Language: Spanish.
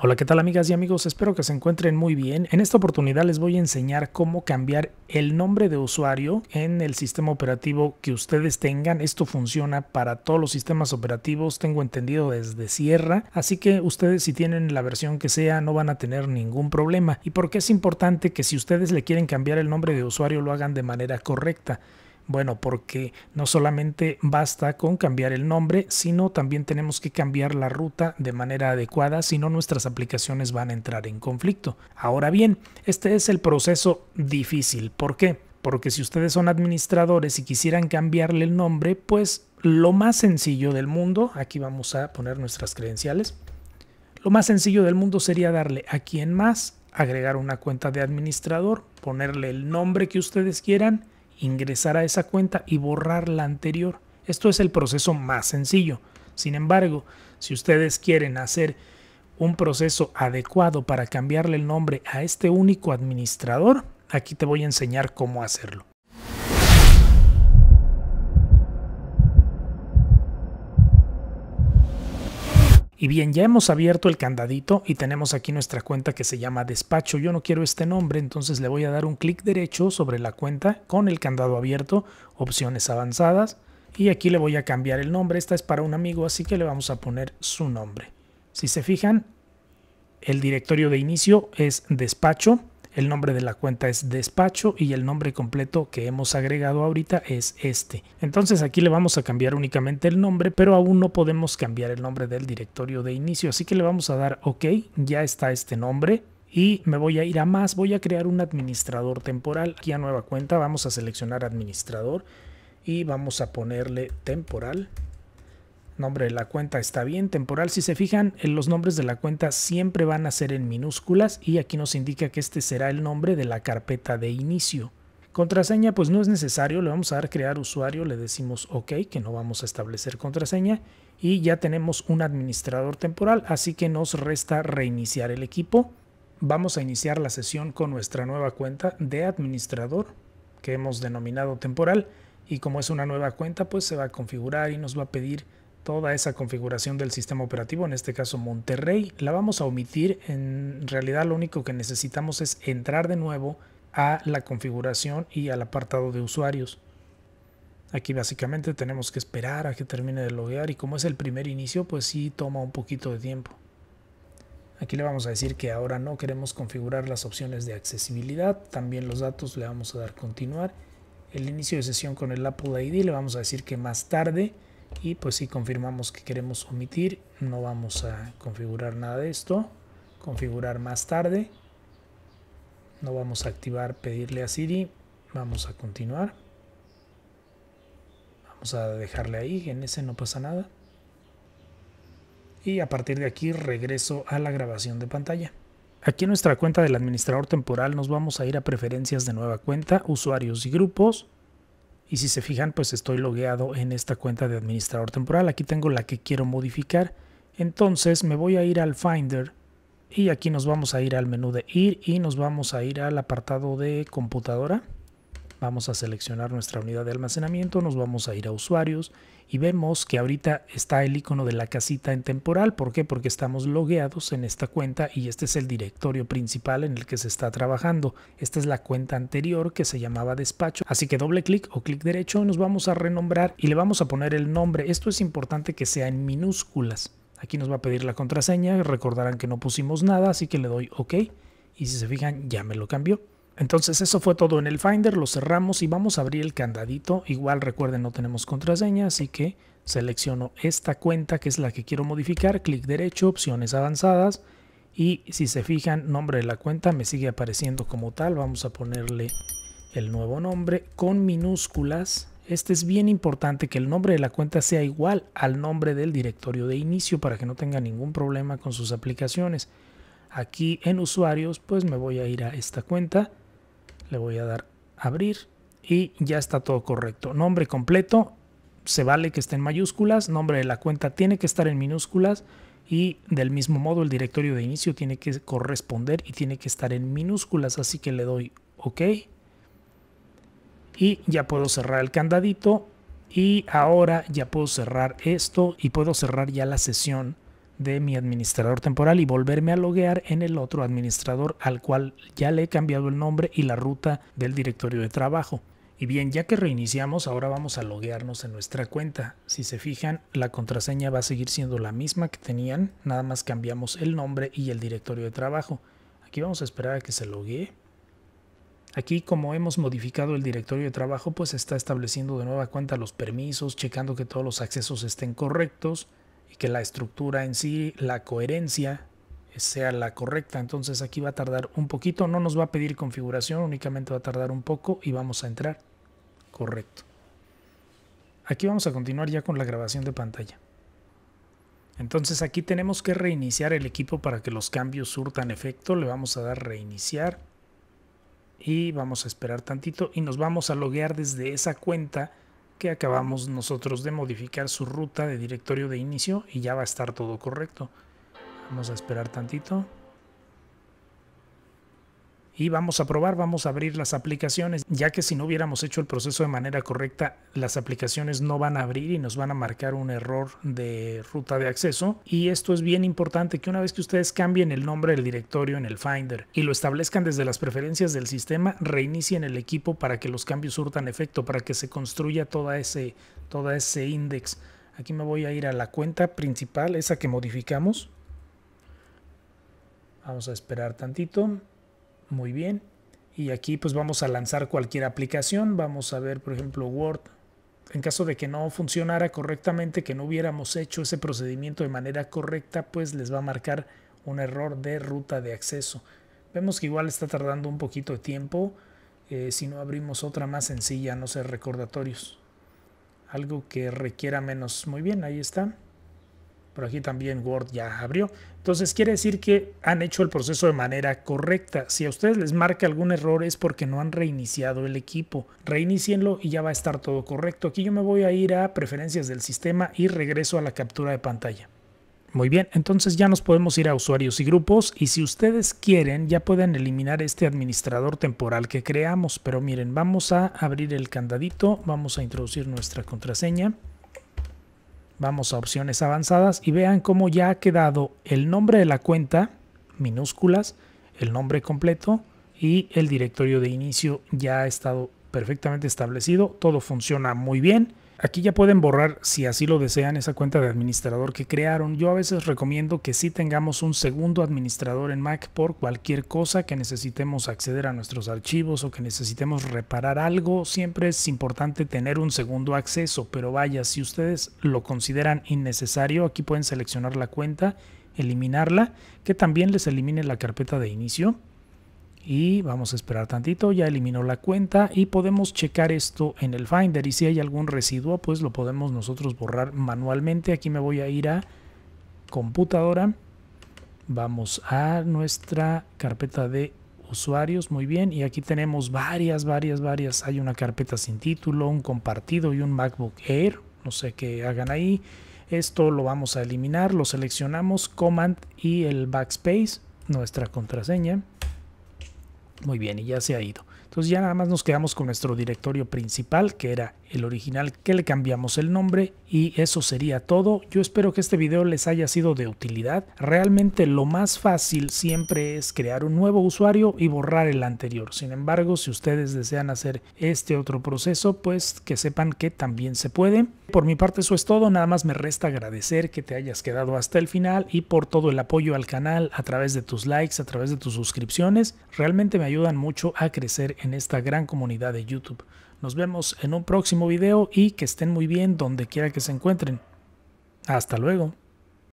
Hola, ¿qué tal amigas y amigos? Espero que se encuentren muy bien. En esta oportunidad les voy a enseñar cómo cambiar el nombre de usuario en el sistema operativo que ustedes tengan. Esto funciona para todos los sistemas operativos, tengo entendido desde Sierra, así que ustedes si tienen la versión que sea no van a tener ningún problema. ¿Y porque es importante que si ustedes le quieren cambiar el nombre de usuario lo hagan de manera correcta? Bueno, porque no solamente basta con cambiar el nombre, sino también tenemos que cambiar la ruta de manera adecuada, si no nuestras aplicaciones van a entrar en conflicto. Ahora bien, este es el proceso difícil. ¿Por qué? Porque si ustedes son administradores y quisieran cambiarle el nombre, pues lo más sencillo del mundo, aquí vamos a poner nuestras credenciales, lo más sencillo del mundo sería darle aquí en más, agregar una cuenta de administrador, ponerle el nombre que ustedes quieran ingresar a esa cuenta y borrar la anterior. Esto es el proceso más sencillo. Sin embargo, si ustedes quieren hacer un proceso adecuado para cambiarle el nombre a este único administrador, aquí te voy a enseñar cómo hacerlo. Y bien, ya hemos abierto el candadito y tenemos aquí nuestra cuenta que se llama despacho. Yo no quiero este nombre, entonces le voy a dar un clic derecho sobre la cuenta con el candado abierto, opciones avanzadas. Y aquí le voy a cambiar el nombre, esta es para un amigo, así que le vamos a poner su nombre. Si se fijan, el directorio de inicio es despacho. El nombre de la cuenta es despacho y el nombre completo que hemos agregado ahorita es este. Entonces aquí le vamos a cambiar únicamente el nombre, pero aún no podemos cambiar el nombre del directorio de inicio. Así que le vamos a dar OK, ya está este nombre y me voy a ir a más, voy a crear un administrador temporal. Aquí a nueva cuenta vamos a seleccionar administrador y vamos a ponerle temporal nombre de la cuenta está bien, temporal. Si se fijan, los nombres de la cuenta siempre van a ser en minúsculas y aquí nos indica que este será el nombre de la carpeta de inicio. Contraseña pues no es necesario, le vamos a dar crear usuario, le decimos ok, que no vamos a establecer contraseña y ya tenemos un administrador temporal, así que nos resta reiniciar el equipo. Vamos a iniciar la sesión con nuestra nueva cuenta de administrador que hemos denominado temporal y como es una nueva cuenta pues se va a configurar y nos va a pedir toda esa configuración del sistema operativo, en este caso Monterrey, la vamos a omitir. En realidad lo único que necesitamos es entrar de nuevo a la configuración y al apartado de usuarios. Aquí básicamente tenemos que esperar a que termine de loguear y como es el primer inicio, pues sí toma un poquito de tiempo. Aquí le vamos a decir que ahora no queremos configurar las opciones de accesibilidad, también los datos le vamos a dar continuar. El inicio de sesión con el Apple ID le vamos a decir que más tarde y pues si confirmamos que queremos omitir no vamos a configurar nada de esto configurar más tarde no vamos a activar pedirle a Siri vamos a continuar vamos a dejarle ahí en ese no pasa nada y a partir de aquí regreso a la grabación de pantalla Aquí en nuestra cuenta del administrador temporal nos vamos a ir a preferencias de nueva cuenta, usuarios y grupos y si se fijan, pues estoy logueado en esta cuenta de administrador temporal. Aquí tengo la que quiero modificar. Entonces me voy a ir al Finder y aquí nos vamos a ir al menú de ir y nos vamos a ir al apartado de computadora. Vamos a seleccionar nuestra unidad de almacenamiento, nos vamos a ir a usuarios y vemos que ahorita está el icono de la casita en temporal. ¿Por qué? Porque estamos logueados en esta cuenta y este es el directorio principal en el que se está trabajando. Esta es la cuenta anterior que se llamaba despacho. Así que doble clic o clic derecho nos vamos a renombrar y le vamos a poner el nombre. Esto es importante que sea en minúsculas. Aquí nos va a pedir la contraseña. Recordarán que no pusimos nada, así que le doy OK. Y si se fijan, ya me lo cambió. Entonces eso fue todo en el Finder, lo cerramos y vamos a abrir el candadito. Igual recuerden no tenemos contraseña, así que selecciono esta cuenta que es la que quiero modificar, clic derecho, opciones avanzadas y si se fijan nombre de la cuenta me sigue apareciendo como tal, vamos a ponerle el nuevo nombre con minúsculas. Este es bien importante que el nombre de la cuenta sea igual al nombre del directorio de inicio para que no tenga ningún problema con sus aplicaciones. Aquí en usuarios pues me voy a ir a esta cuenta le voy a dar abrir y ya está todo correcto. Nombre completo, se vale que esté en mayúsculas, nombre de la cuenta tiene que estar en minúsculas y del mismo modo el directorio de inicio tiene que corresponder y tiene que estar en minúsculas, así que le doy OK. Y ya puedo cerrar el candadito y ahora ya puedo cerrar esto y puedo cerrar ya la sesión de mi administrador temporal y volverme a loguear en el otro administrador al cual ya le he cambiado el nombre y la ruta del directorio de trabajo. Y bien, ya que reiniciamos, ahora vamos a loguearnos en nuestra cuenta. Si se fijan, la contraseña va a seguir siendo la misma que tenían, nada más cambiamos el nombre y el directorio de trabajo. Aquí vamos a esperar a que se loguee. Aquí como hemos modificado el directorio de trabajo, pues está estableciendo de nueva cuenta los permisos, checando que todos los accesos estén correctos, y que la estructura en sí, la coherencia eh, sea la correcta. Entonces aquí va a tardar un poquito, no nos va a pedir configuración, únicamente va a tardar un poco y vamos a entrar. Correcto. Aquí vamos a continuar ya con la grabación de pantalla. Entonces aquí tenemos que reiniciar el equipo para que los cambios surtan efecto. Le vamos a dar reiniciar y vamos a esperar tantito y nos vamos a loguear desde esa cuenta que acabamos nosotros de modificar su ruta de directorio de inicio y ya va a estar todo correcto. Vamos a esperar tantito y vamos a probar, vamos a abrir las aplicaciones, ya que si no hubiéramos hecho el proceso de manera correcta, las aplicaciones no van a abrir y nos van a marcar un error de ruta de acceso. Y esto es bien importante que una vez que ustedes cambien el nombre del directorio en el Finder y lo establezcan desde las preferencias del sistema, reinicien el equipo para que los cambios surtan efecto, para que se construya todo ese, todo ese Aquí me voy a ir a la cuenta principal, esa que modificamos. Vamos a esperar tantito. Muy bien. Y aquí pues vamos a lanzar cualquier aplicación. Vamos a ver, por ejemplo, Word. En caso de que no funcionara correctamente, que no hubiéramos hecho ese procedimiento de manera correcta, pues les va a marcar un error de ruta de acceso. Vemos que igual está tardando un poquito de tiempo. Eh, si no abrimos otra más sencilla, no sé, recordatorios. Algo que requiera menos. Muy bien, ahí está. Por aquí también Word ya abrió. Entonces quiere decir que han hecho el proceso de manera correcta. Si a ustedes les marca algún error es porque no han reiniciado el equipo. Reinicienlo y ya va a estar todo correcto. Aquí yo me voy a ir a preferencias del sistema y regreso a la captura de pantalla. Muy bien, entonces ya nos podemos ir a usuarios y grupos y si ustedes quieren ya pueden eliminar este administrador temporal que creamos. Pero miren, vamos a abrir el candadito, vamos a introducir nuestra contraseña Vamos a opciones avanzadas y vean cómo ya ha quedado el nombre de la cuenta, minúsculas, el nombre completo y el directorio de inicio ya ha estado perfectamente establecido. Todo funciona muy bien. Aquí ya pueden borrar, si así lo desean, esa cuenta de administrador que crearon. Yo a veces recomiendo que sí tengamos un segundo administrador en Mac por cualquier cosa que necesitemos acceder a nuestros archivos o que necesitemos reparar algo. Siempre es importante tener un segundo acceso, pero vaya, si ustedes lo consideran innecesario, aquí pueden seleccionar la cuenta, eliminarla, que también les elimine la carpeta de inicio y vamos a esperar tantito, ya eliminó la cuenta y podemos checar esto en el Finder y si hay algún residuo pues lo podemos nosotros borrar manualmente, aquí me voy a ir a computadora, vamos a nuestra carpeta de usuarios, muy bien, y aquí tenemos varias, varias, varias, hay una carpeta sin título, un compartido y un MacBook Air, no sé qué hagan ahí, esto lo vamos a eliminar, lo seleccionamos, Command y el Backspace, nuestra contraseña, muy bien, y ya se ha ido. Entonces ya nada más nos quedamos con nuestro directorio principal, que era el original que le cambiamos el nombre y eso sería todo. Yo espero que este video les haya sido de utilidad. Realmente lo más fácil siempre es crear un nuevo usuario y borrar el anterior. Sin embargo, si ustedes desean hacer este otro proceso, pues que sepan que también se puede. Por mi parte eso es todo, nada más me resta agradecer que te hayas quedado hasta el final y por todo el apoyo al canal a través de tus likes, a través de tus suscripciones. Realmente me ayudan mucho a crecer en esta gran comunidad de YouTube. Nos vemos en un próximo video y que estén muy bien donde quiera que se encuentren. Hasta luego.